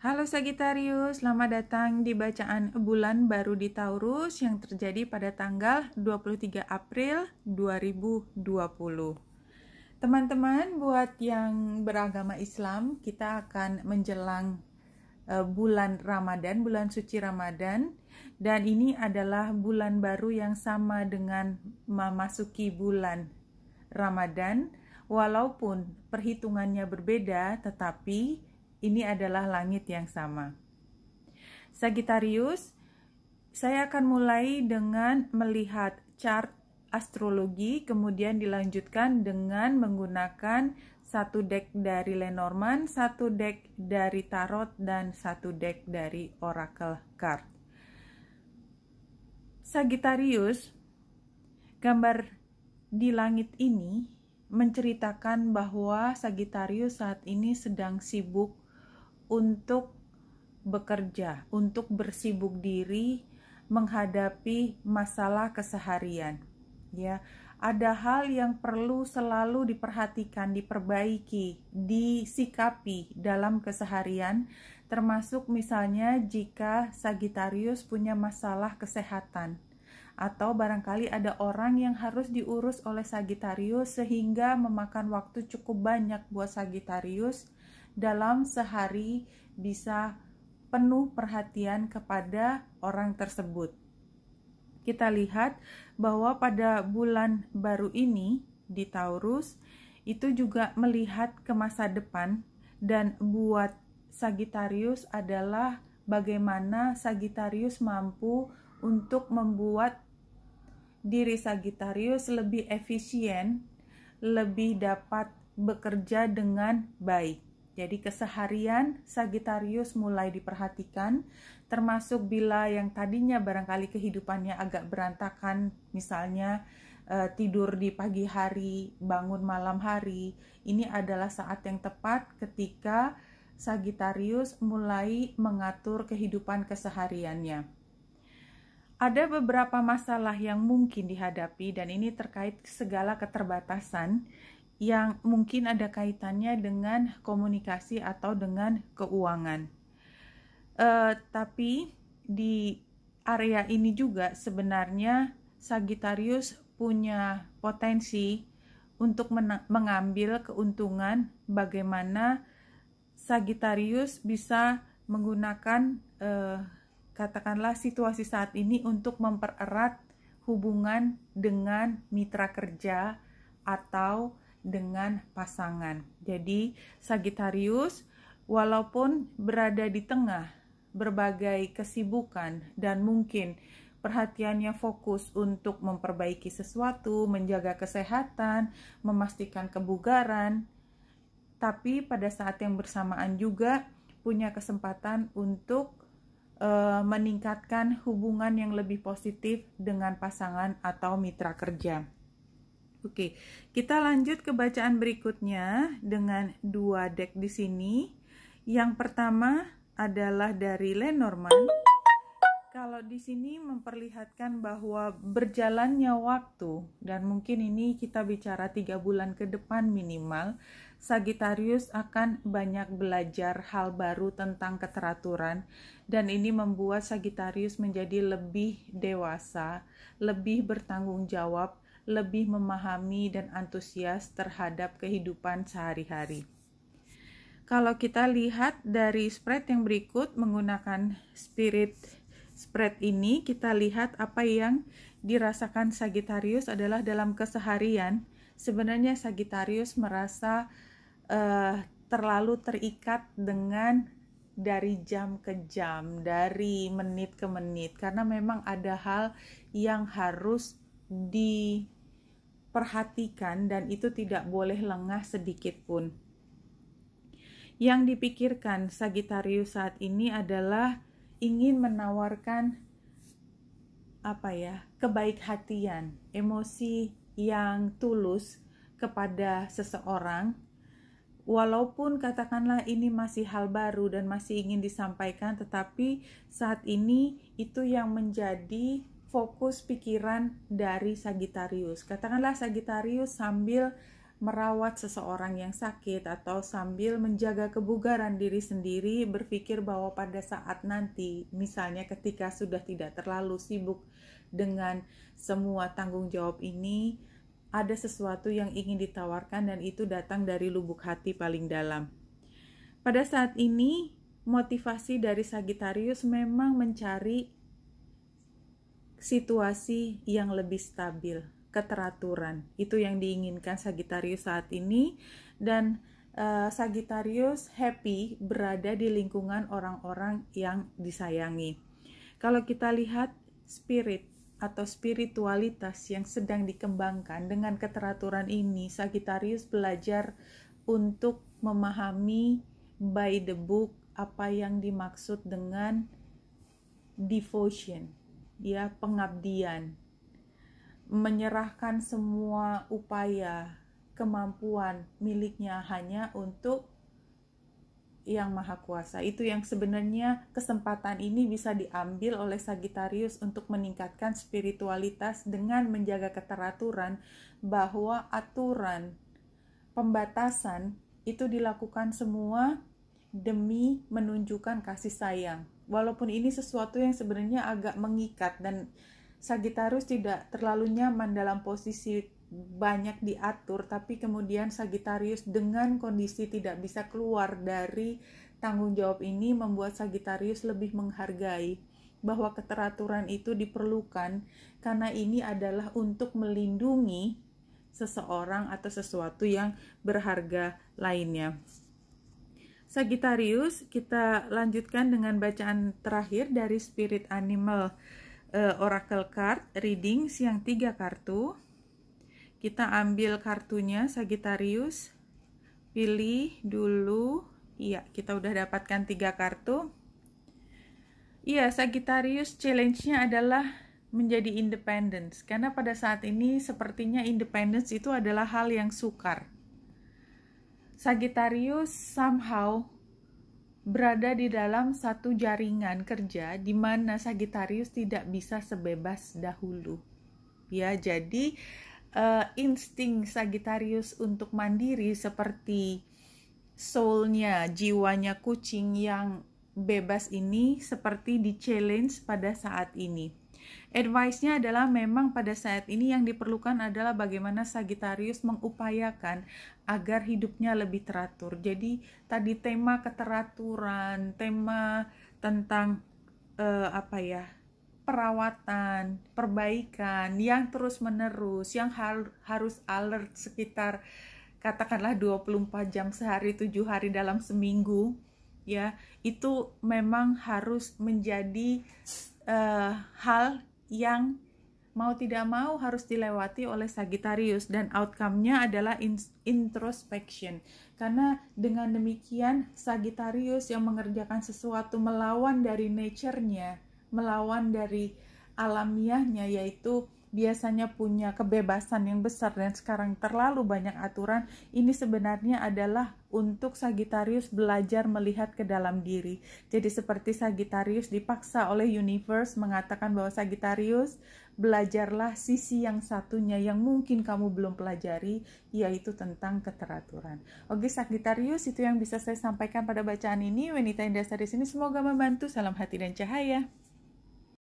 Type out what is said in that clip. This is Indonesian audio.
Halo Sagittarius, selamat datang di bacaan bulan baru di Taurus yang terjadi pada tanggal 23 April 2020. Teman-teman, buat yang beragama Islam, kita akan menjelang e, bulan Ramadan, bulan suci Ramadan, dan ini adalah bulan baru yang sama dengan memasuki bulan Ramadan, walaupun perhitungannya berbeda, tetapi ini adalah langit yang sama. Sagittarius, saya akan mulai dengan melihat chart astrologi, kemudian dilanjutkan dengan menggunakan satu deck dari Lenormand, satu deck dari Tarot, dan satu deck dari Oracle Card. Sagittarius, gambar di langit ini menceritakan bahwa Sagittarius saat ini sedang sibuk untuk bekerja, untuk bersibuk diri menghadapi masalah keseharian. Ya, ada hal yang perlu selalu diperhatikan, diperbaiki, disikapi dalam keseharian, termasuk misalnya jika Sagitarius punya masalah kesehatan atau barangkali ada orang yang harus diurus oleh Sagittarius sehingga memakan waktu cukup banyak buat Sagittarius dalam sehari bisa penuh perhatian kepada orang tersebut. Kita lihat bahwa pada bulan baru ini di Taurus itu juga melihat ke masa depan dan buat Sagittarius adalah bagaimana Sagittarius mampu untuk membuat diri Sagittarius lebih efisien, lebih dapat bekerja dengan baik. Jadi keseharian Sagittarius mulai diperhatikan, termasuk bila yang tadinya barangkali kehidupannya agak berantakan, misalnya eh, tidur di pagi hari, bangun malam hari. Ini adalah saat yang tepat ketika Sagittarius mulai mengatur kehidupan kesehariannya. Ada beberapa masalah yang mungkin dihadapi dan ini terkait segala keterbatasan yang mungkin ada kaitannya dengan komunikasi atau dengan keuangan. Uh, tapi di area ini juga sebenarnya Sagittarius punya potensi untuk mengambil keuntungan bagaimana Sagittarius bisa menggunakan uh, katakanlah situasi saat ini untuk mempererat hubungan dengan mitra kerja atau dengan pasangan. Jadi Sagittarius walaupun berada di tengah berbagai kesibukan dan mungkin perhatiannya fokus untuk memperbaiki sesuatu, menjaga kesehatan, memastikan kebugaran, tapi pada saat yang bersamaan juga punya kesempatan untuk eh, meningkatkan hubungan yang lebih positif dengan pasangan atau mitra kerja. Oke, kita lanjut ke bacaan berikutnya dengan dua deck di sini. Yang pertama adalah dari Lenormand. Kalau di sini memperlihatkan bahwa berjalannya waktu dan mungkin ini kita bicara tiga bulan ke depan minimal, Sagittarius akan banyak belajar hal baru tentang keteraturan dan ini membuat Sagittarius menjadi lebih dewasa, lebih bertanggung jawab lebih memahami dan antusias terhadap kehidupan sehari-hari. Kalau kita lihat dari spread yang berikut menggunakan spirit spread ini, kita lihat apa yang dirasakan Sagittarius adalah dalam keseharian. Sebenarnya Sagittarius merasa uh, terlalu terikat dengan dari jam ke jam, dari menit ke menit, karena memang ada hal yang harus diperhatikan dan itu tidak boleh lengah sedikit pun. Yang dipikirkan Sagittarius saat ini adalah ingin menawarkan apa ya, kebaik hatian, emosi yang tulus kepada seseorang walaupun katakanlah ini masih hal baru dan masih ingin disampaikan, tetapi saat ini itu yang menjadi fokus pikiran dari Sagittarius. Katakanlah Sagittarius sambil merawat seseorang yang sakit atau sambil menjaga kebugaran diri sendiri berpikir bahwa pada saat nanti misalnya ketika sudah tidak terlalu sibuk dengan semua tanggung jawab ini ada sesuatu yang ingin ditawarkan dan itu datang dari lubuk hati paling dalam. Pada saat ini motivasi dari Sagittarius memang mencari situasi yang lebih stabil, keteraturan. Itu yang diinginkan Sagittarius saat ini dan uh, Sagittarius happy berada di lingkungan orang-orang yang disayangi. Kalau kita lihat spirit atau spiritualitas yang sedang dikembangkan dengan keteraturan ini, Sagittarius belajar untuk memahami by the book apa yang dimaksud dengan devotion ya pengabdian, menyerahkan semua upaya, kemampuan miliknya hanya untuk yang maha kuasa. Itu yang sebenarnya kesempatan ini bisa diambil oleh Sagittarius untuk meningkatkan spiritualitas dengan menjaga keteraturan bahwa aturan pembatasan itu dilakukan semua demi menunjukkan kasih sayang walaupun ini sesuatu yang sebenarnya agak mengikat dan Sagitarius tidak terlalu nyaman dalam posisi banyak diatur, tapi kemudian Sagitarius dengan kondisi tidak bisa keluar dari tanggung jawab ini membuat Sagitarius lebih menghargai bahwa keteraturan itu diperlukan karena ini adalah untuk melindungi seseorang atau sesuatu yang berharga lainnya. Sagittarius, kita lanjutkan dengan bacaan terakhir dari Spirit Animal uh, Oracle Card Reading siang tiga kartu. Kita ambil kartunya Sagittarius. Pilih dulu. Iya, kita udah dapatkan tiga kartu. Iya, Sagittarius challenge-nya adalah menjadi independence. Karena pada saat ini sepertinya independence itu adalah hal yang sukar Sagittarius somehow berada di dalam satu jaringan kerja di mana Sagittarius tidak bisa sebebas dahulu. Ya, jadi uh, insting Sagittarius untuk mandiri seperti soulnya, jiwanya kucing yang bebas ini seperti di challenge pada saat ini. Advice-nya adalah memang pada saat ini yang diperlukan adalah bagaimana Sagittarius mengupayakan agar hidupnya lebih teratur. Jadi tadi tema keteraturan, tema tentang uh, apa ya? perawatan, perbaikan yang terus-menerus, yang har harus alert sekitar katakanlah 24 jam sehari, 7 hari dalam seminggu, ya. Itu memang harus menjadi uh, hal yang mau tidak mau harus dilewati oleh Sagittarius dan outcome-nya adalah introspection. Karena dengan demikian Sagittarius yang mengerjakan sesuatu melawan dari nature-nya, melawan dari alamiahnya yaitu biasanya punya kebebasan yang besar dan sekarang terlalu banyak aturan, ini sebenarnya adalah untuk Sagittarius belajar melihat ke dalam diri. Jadi seperti Sagittarius dipaksa oleh universe mengatakan bahwa Sagittarius belajarlah sisi yang satunya yang mungkin kamu belum pelajari yaitu tentang keteraturan. Oke Sagittarius itu yang bisa saya sampaikan pada bacaan ini. Wanita Indasari sini semoga membantu. Salam hati dan cahaya.